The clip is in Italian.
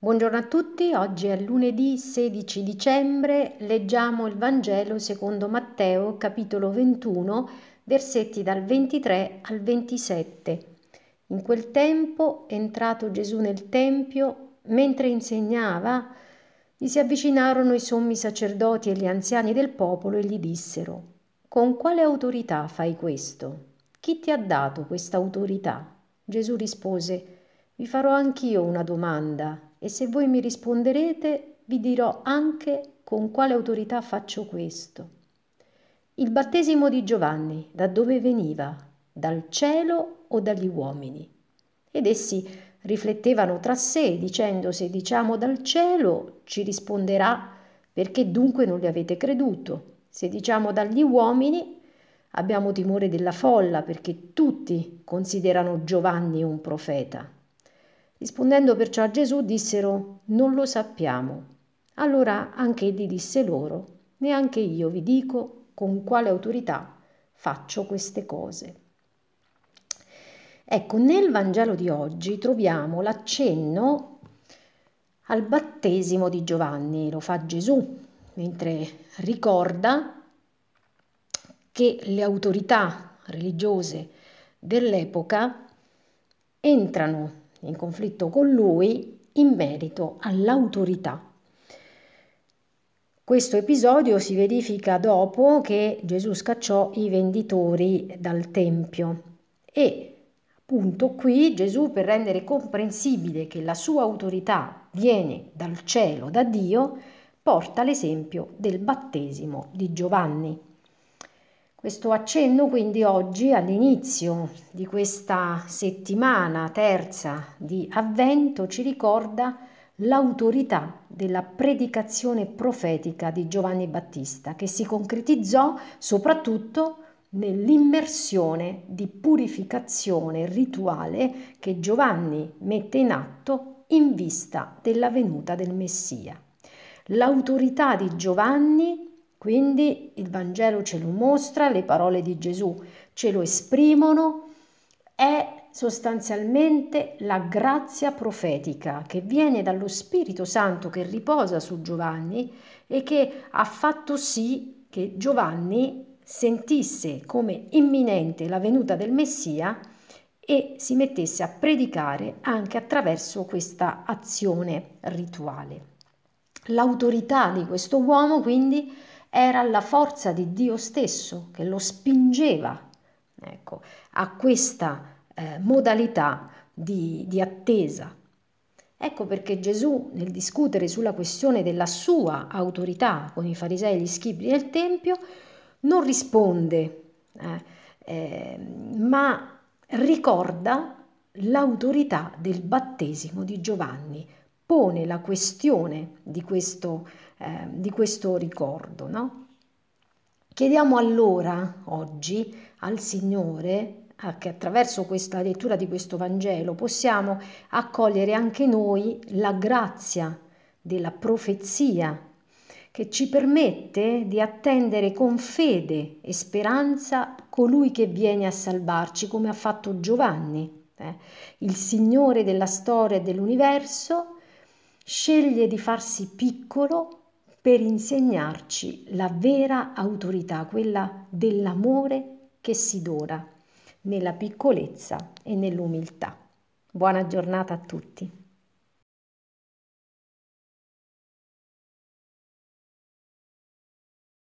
Buongiorno a tutti, oggi è lunedì 16 dicembre, leggiamo il Vangelo secondo Matteo capitolo 21 versetti dal 23 al 27. In quel tempo, entrato Gesù nel Tempio, mentre insegnava, gli si avvicinarono i sommi sacerdoti e gli anziani del popolo e gli dissero, Con quale autorità fai questo? Chi ti ha dato questa autorità? Gesù rispose, Vi farò anch'io una domanda e se voi mi risponderete vi dirò anche con quale autorità faccio questo. Il battesimo di Giovanni da dove veniva? Dal cielo o dagli uomini? Ed essi riflettevano tra sé dicendo se diciamo dal cielo ci risponderà perché dunque non le avete creduto. Se diciamo dagli uomini abbiamo timore della folla perché tutti considerano Giovanni un profeta. Rispondendo perciò a Gesù dissero, non lo sappiamo. Allora anche egli disse loro, neanche io vi dico con quale autorità faccio queste cose. Ecco, nel Vangelo di oggi troviamo l'accenno al battesimo di Giovanni, lo fa Gesù, mentre ricorda che le autorità religiose dell'epoca entrano in conflitto con lui in merito all'autorità. Questo episodio si verifica dopo che Gesù scacciò i venditori dal Tempio e appunto qui Gesù per rendere comprensibile che la sua autorità viene dal cielo, da Dio, porta l'esempio del battesimo di Giovanni. Questo accenno quindi oggi all'inizio di questa settimana terza di avvento ci ricorda l'autorità della predicazione profetica di Giovanni Battista che si concretizzò soprattutto nell'immersione di purificazione rituale che Giovanni mette in atto in vista della venuta del Messia. L'autorità di Giovanni quindi il Vangelo ce lo mostra, le parole di Gesù ce lo esprimono, è sostanzialmente la grazia profetica che viene dallo Spirito Santo che riposa su Giovanni e che ha fatto sì che Giovanni sentisse come imminente la venuta del Messia e si mettesse a predicare anche attraverso questa azione rituale. L'autorità di questo uomo quindi era la forza di Dio stesso che lo spingeva ecco, a questa eh, modalità di, di attesa. Ecco perché Gesù, nel discutere sulla questione della sua autorità con i farisei e gli schibri del Tempio, non risponde, eh, eh, ma ricorda l'autorità del battesimo di Giovanni pone la questione di questo, eh, di questo ricordo. No? Chiediamo allora oggi al Signore che attraverso questa lettura di questo Vangelo possiamo accogliere anche noi la grazia della profezia che ci permette di attendere con fede e speranza colui che viene a salvarci, come ha fatto Giovanni. Eh? Il Signore della storia e dell'universo sceglie di farsi piccolo per insegnarci la vera autorità, quella dell'amore che si dona nella piccolezza e nell'umiltà. Buona giornata a tutti.